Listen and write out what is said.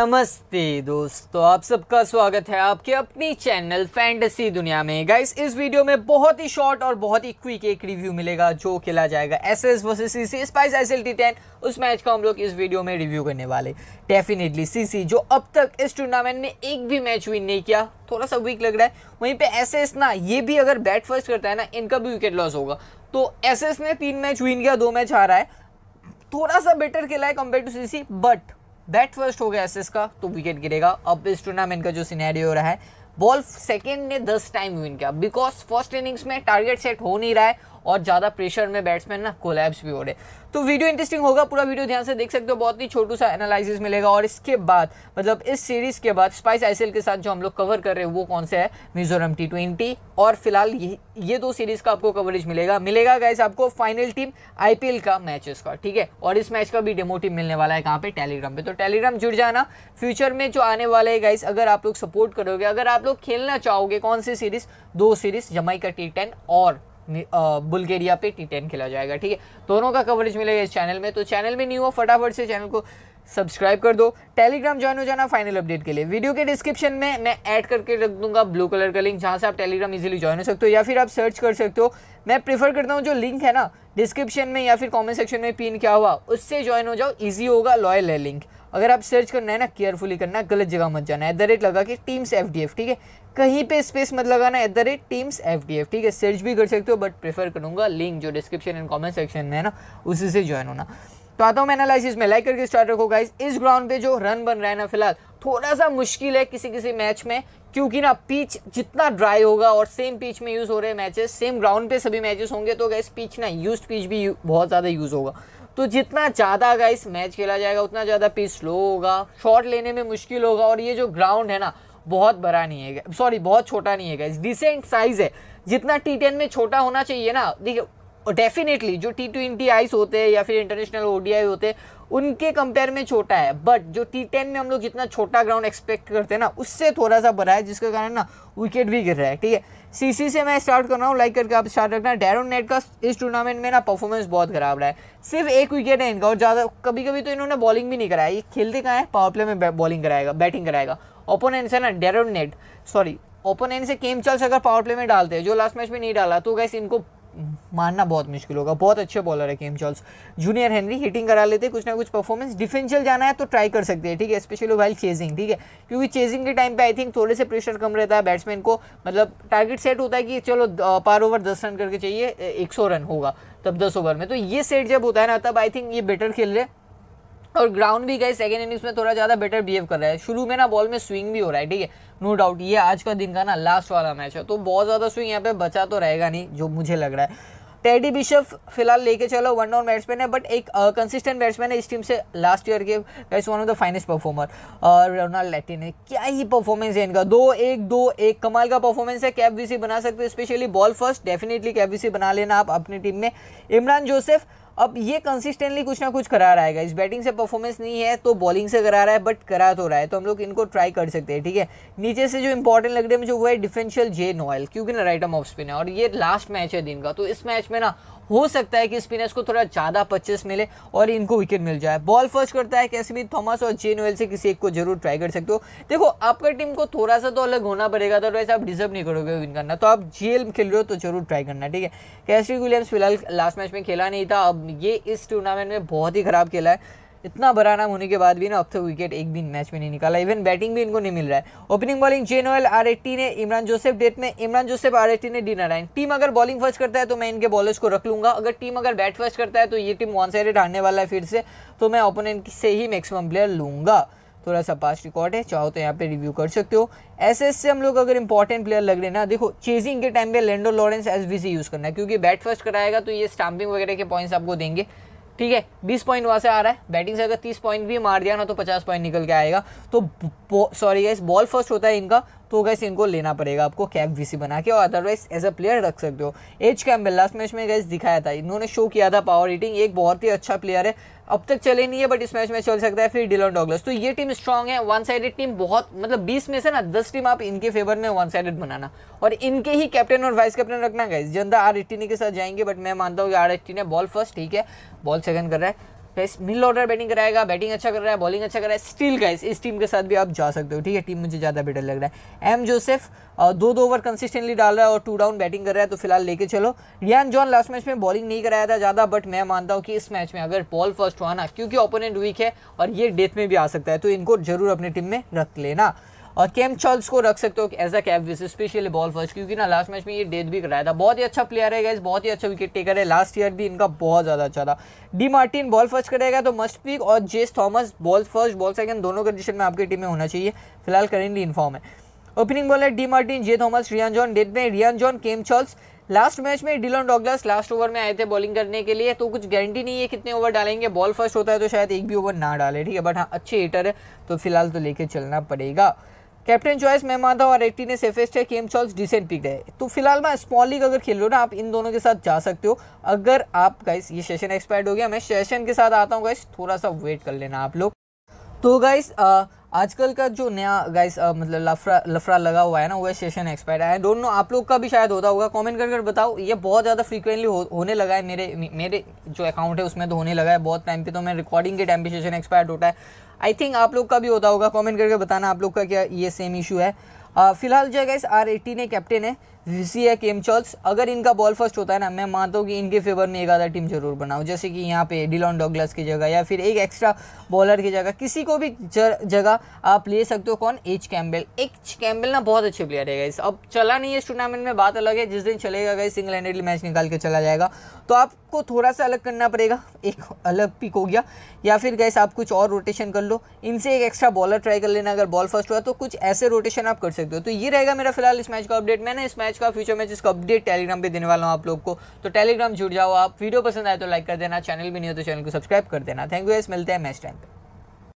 नमस्ते दोस्तों आप सबका स्वागत है आपके अपनी चैनल फैंटेसी दुनिया में गाइस इस वीडियो में बहुत ही शॉर्ट और बहुत ही क्विक एक रिव्यू मिलेगा जो खेला जाएगा S S versus C C Spice S L T ten उस मैच का हम लोग इस वीडियो में रिव्यू करने वाले डेफिनेटली सी सी जो अब तक इस टूर्नामेंट में एक भी मैच विन नहीं किया थोड़ा सा वीक लग रहा है वहीं पर एस एस ना ये भी अगर बैट फर्स्ट करता है ना इनका भी विकेट लॉस होगा तो एस एस ने तीन मैच विन किया दो मैच हारा है थोड़ा सा बेटर खेला है compare to C C but bat first हो गया एस एस का तो विकेट गिरेगा अब इस टूर्नामेंट का जो सीनैरी हो रहा है बॉल सेकेंड ने दस टाइम विन किया बिकॉज फर्स्ट इनिंग्स में टारगेट सेट हो नहीं रहा है और ज़्यादा प्रेशर में बैट्समैन ना कोलैब्स भी हो रहे तो वीडियो इंटरेस्टिंग होगा पूरा वीडियो ध्यान से देख सकते हो बहुत ही छोटू सा एनालिसिस मिलेगा और इसके बाद मतलब इस सीरीज़ के बाद स्पाइस आईसीएल के साथ जो हम लोग कवर कर रहे हैं वो कौन सा है मिजोरम टी ट्वेंटी और फिलहाल ये दो सीरीज़ का आपको कवरेज मिलेगा मिलेगा गैस आपको फाइनल टीम आईपीएल का मैचेस का ठीक है और इस मैच का भी डेमो टीम मिलने वाला है कहाँ पे टेलीग्राम पे तो टेलीग्राम जुड़ जाना फ्यूचर में जो आने वाला है गाइस अगर आप लोग सपोर्ट करोगे अगर आप लोग खेलना चाहोगे कौन सी सीरीज़ दो सीरीज़ जमाई का टी और बुल्गेरिया पे टी टेन खेला जाएगा ठीक है दोनों का कवरेज मिलेगा इस चैनल में तो चैनल में न्यू हो फटाफट से चैनल को सब्सक्राइब कर दो टेलीग्राम ज्वाइन हो जाना फाइनल अपडेट के लिए वीडियो के डिस्क्रिप्शन में मैं ऐड करके रख दूंगा ब्लू कलर का लिंक जहाँ से आप टेलीग्राम इजीली ज्वाइन हो सकते हो या फिर आप सर्च कर सकते हो मैं प्रीफर करता हूँ जो लिंक है ना डिस्क्रिप्शन में या फिर कमेंट सेक्शन में पिन क्या हुआ उससे ज्वाइन हो जाओ ईजी होगा लॉयल है लिंक अगर आप सर्च करना है ना केयरफुली करना गलत जगह मत जाना एट द रेट लगा के टीम्स एफ डी एफ ठीक है कहीं पे स्पेस मत लगाना at the rate teams F D F ठीक है सर्च भी कर सकते हो बट प्रेफर करूंगा लिंक जो डिस्क्रिप्शन एंड कॉमेंट सेक्शन में है ना उसी से ज्वाइन होना तो आता हूँ मैं एनालिसिस में लाइक करके स्टार्ट रखो गाइज इस ग्राउंड पे जो रन बन रहा है ना फिलहाल थोड़ा सा मुश्किल है किसी किसी मैच में क्योंकि ना पिच जितना ड्राई होगा और सेम पिच में यूज़ हो रहे मैचेस सेम ग्राउंड पे सभी मैचेस होंगे तो गैस पिच ना यूज पिच भी बहुत ज़्यादा यूज़ होगा तो जितना ज़्यादा गाइस मैच खेला जाएगा उतना ज़्यादा पिच स्लो होगा शॉट लेने में मुश्किल होगा और ये जो ग्राउंड है ना बहुत बड़ा नहीं है सॉरी बहुत छोटा नहीं है गाइस डिसेंट साइज़ है जितना टी टेन में छोटा होना चाहिए ना देखिए और डेफिनेटली जो टी ट्वेंटी आईस होते हैं या फिर इंटरनेशनल ओडीआई होते हैं उनके कंपेयर में छोटा है बट जो टी टेन में हम लोग जितना छोटा ग्राउंड एक्सपेक्ट करते हैं ना उससे थोड़ा सा बड़ा है जिसके कारण ना विकेट भी गिर रहा है ठीक है सीसी से मैं स्टार्ट कर रहा हूँ लाइक करके आप स्टार्ट रखना डेरो नेट का इस टूर्नामेंट में ना परफॉर्मेंस बहुत खराब रहा है सिर्फ एक विकेट है इनका और ज़्यादा कभी कभी तो इन्होंने बॉलिंग भी नहीं कराया ये खेलते कहाँ है पावर प्ले में बॉलिंग कराएगा बैटिंग कराएगा ओपोनेंट से ना डेरोन नेट सॉरी ओपोनेंट से केम चल्स अगर पावर प्ले में डालते हैं जो लास्ट मैच में नहीं डाला तो गैस इनको मानना बहुत मुश्किल होगा बहुत अच्छे बॉलर है Kem Charles Junior Henry hitting करा लेते हैं कुछ ना कुछ परफॉर्मेंस डिफेंशियल जाना है तो ट्राई कर सकते हैं ठीक है स्पेशली वाइल चेजिंग ठीक है क्योंकि चेजिंग के टाइम पे आई थिंक थोड़े से प्रेशर कम रहता है बैट्समैन को मतलब टारगेट सेट होता है कि चलो पार ओवर दस रन करके चाहिए एक रन होगा तब दस ओवर में तो ये सेट जब होता है ना तब आई थिंक ये बेटर खेल रहे हैं और ग्राउंड भी गए सेकेंड इनिंग्स में थोड़ा ज़्यादा बेटर बिहेव कर रहा है शुरू में ना बॉल में स्विंग भी हो रहा है ठीक है नो डाउट ये आज का दिन का ना लास्ट वाला मैच है तो बहुत ज़्यादा स्विंग यहाँ पे बचा तो रहेगा नहीं जो मुझे लग रहा है टेडी बिशफ फिलहाल लेके चलो वन डाउन बैट्समैन है बट एक कंसिस्टेंट बैट्समैन है इस टीम से लास्ट ईयर के guys one of the finest performer और रोनाल्ड लैटिन है क्या ही परफॉर्मेंस है इनका दो एक दो एक कमाल का परफॉर्मेंस है कैप वीसी बना सकते हो specially ball first definitely cap VC बना लेना आप अपनी टीम में इमरान जोसेफ अब ये कंसिस्टेंटली कुछ ना कुछ करा रहा है इस बैटिंग से परफॉर्मेंस नहीं है तो बॉलिंग से करा रहा है बट करा तो रहा है तो हम लोग इनको ट्राई कर सकते हैं ठीक है नीचे से जो इंपॉर्टेंट लग रहा है जो वो है डिफेंशियल जे नोएल क्योंकि ना राइट ऑफ स्पिन है और ये लास्ट मैच है दिन का तो इस मैच में ना हो सकता है कि स्पिनर्स को थोड़ा ज़्यादा पच्चीस मिले और इनको विकेट मिल जाए बॉल फर्स्ट करता है कैसे भी थॉमस और जेन नोएल से किसी एक को जरूर ट्राई कर सकते हो देखो आपका टीम को थोड़ा सा तो अलग होना पड़ेगा तो वैसे आप डिजर्व नहीं करोगे विन करना तो आप जे खेल रहे हो तो जरूर ट्राई करना ठीक है कैसरी विलियम्स फिलहाल लास्ट मैच में खेला नहीं था अब ये इस टूर्नामेंट में बहुत ही खराब खेला है इतना नाम होने के बाद भी ना अब तक तो विकेट एक भी मैच में नहीं निकाला इवन बैटिंग भी इनको नहीं मिल रहा है ओपनिंग बॉलिंग जेन ऑयल आर ने इमरान जोसेफ डेट में इमरान जोसेफ आर ने डिनर आइन टीम अगर बॉलिंग फर्स्ट करता है तो मैं इनके बॉलर्स को रख लूंगा अगर टीम अगर बैट फर्स्ट करता है तो ये टीम वन साइडेड हारने वाला है फिर से तो मैं ओपोनेंट से ही मैक्सिमम प्लेयर लूंगा थोड़ा सा पास रिकॉर्ड है चाहो तो यहाँ पे रिव्यू कर सकते हो ऐसे से हम लोग अगर इंपॉर्टेंट प्लेयर लग रहे हैं ना देखो चेजिंग के टाइम पे लेंडो लॉरेंस एस यूज़ करना है क्योंकि बैट फर्स्ट कराएगा तो ये स्टाम्पिंग वगैरह के पॉइंट्स आपको देंगे ठीक है बीस पॉइंट वहां से आ रहा है बैटिंग से अगर तीस पॉइंट भी मार दिया ना तो पचास पॉइंट निकल के आएगा तो सॉरी गाइस बॉल फर्स्ट होता है इनका तो गैस इनको लेना पड़ेगा आपको कैप वीसी बना के और अदरवाइज एज अ प्लेयर रख सकते हो एज कैम्बल लास्ट मैच में गैस दिखाया था इन्होंने शो किया था पावर ईटिंग एक बहुत ही अच्छा प्लेयर है अब तक चले नहीं है बट इस मैच में चल सकता है फिर डिलन डॉगलस तो ये टीम स्ट्रांग है वन साइडेड टीम बहुत मतलब बीस में से ना दस टीम आप इनके फेवर में वन साइडेड बनाना और इनके ही कैप्टन और वाइस कैप्टन रखना गैस जनता आर एट्टी के साथ जाएंगे बट मैं मानता हूँ कि आर एट्टी ने बॉल फर्स्ट ठीक है बॉल सेकंड कर रहा है गाइस मिल ऑर्डर बैटिंग कराएगा बैटिंग अच्छा कर रहा है बॉलिंग अच्छा कर रहा है स्टिल गाइस इस टीम के साथ भी आप जा सकते हो ठीक है टीम मुझे ज़्यादा बेटर लग रहा है एम जोसेफ दो दो ओवर कंसिस्टेंटली डाल रहा है और टू डाउन बैटिंग कर रहा है तो फिलहाल लेके चलो रियान जॉन लास्ट मैच में बॉलिंग नहीं कराया था ज़्यादा बट मैं मानता हूँ कि इस मैच में अगर बॉल फर्स्ट हुआ ना क्योंकि ओपोनेंट वीक है और ये डेथ में भी आ सकता है तो इनको जरूर अपनी टीम में रख लेना और केम चार्ल्स को रख सकते हो एज अ कैप विज स्पेशली बॉल फर्स्ट क्योंकि ना लास्ट मैच में ये डेथ भी कराया था बहुत ही अच्छा प्लेयर है गाइज बहुत ही अच्छा विकेट टेकर है लास्ट ईयर भी इनका बहुत ज़्यादा अच्छा था डी मार्टिन बॉल फर्स्ट करेगा तो मस्ट पिक और Jess Thomas ball first ball second दोनों कंडीशन में आपकी टीम में होना चाहिए फिलहाल करेंटली इन्फॉर्म है opening bowler D Martin J Thomas Ryan John death में Ryan John Kem Charles last match में डिलन डॉगलस लास्ट ओवर में आए थे बॉलिंग करने के लिए तो कुछ गारंटी नहीं है कितने ओवर डालेंगे बॉल फर्स्ट होता है तो शायद एक भी ओवर ना डाले ठीक है बट हाँ अच्छे हिटर है तो फिलहाल तो लेके चलना पड़ेगा कैप्टन चॉइस मेमादा और एट्टी ने सेफेस्ट है केम चॉल्स डिसेंट पिक है तो फिलहाल मैं स्मॉल लीग अगर खेल रहे हो ना आप इन दोनों के साथ जा सकते हो अगर आप गाइस ये सेशन एक्सपायर्ड हो गया मैं सेशन के साथ आता हूँ गाइस थोड़ा सा वेट कर लेना आप लोग तो गाइस आजकल का जो नया गाइस मतलब लफड़ा लफड़ा लगा हुआ है ना वो है session expire I don't know आप लोग का भी शायद होता होगा कमेंट करके बताओ ये बहुत ज़्यादा फ्रीक्वेंटली हो, होने लगा है मेरे मेरे जो अकाउंट है उसमें तो होने लगा है बहुत टाइम पे तो मैं रिकॉर्डिंग के टाइम पे सेशन एक्सपायर होता है आई थिंक आप लोग का भी होता होगा कॉमेंट करके बताना आप लोग का क्या ये सेम इशू है फिलहाल जो है इस आर एटी ने कैप्टन है सी है केम चार्ल्स अगर इनका बॉल फर्स्ट होता है ना मैं मानता हूँ कि इनके फेवर में एक आधा टीम जरूर बनाओ जैसे कि यहाँ पे डिलॉन डॉगलस की जगह या फिर एक एक्स्ट्रा बॉलर की जगह किसी को भी जगह आप ले सकते हो कौन एच कैम्बल एच कैम्बल ना बहुत अच्छे प्लेयर है इस अब चला नहीं है इस टूर्नामेंट में बात अलग है जिस दिन चलेगा गई सिंगल हैंडेडली मैच निकाल के चला जाएगा तो आपको थोड़ा सा अलग करना पड़ेगा एक अलग पिक हो गया या फिर गैस आप कुछ और रोटेशन कर लो इनसे एक एक्स्ट्रा बॉलर ट्राई कर लेना अगर बॉल फर्स्ट हुआ तो कुछ ऐसे रोटेशन आप कर सकते सकते हो तो ये रहेगा मेरा फिलहाल इस मैच का अपडेट मैंने इस मैच का फ्यूचर मैच इसका अपडेट टेलीग्राम पे देने वाला हूँ आप लोग को तो टेलीग्राम जुड़ जाओ आप वीडियो पसंद आए तो लाइक कर देना चैनल भी नहीं हो तो चैनल को सब्सक्राइब कर देना थैंक यू मिलते हैं मैच टाइम पर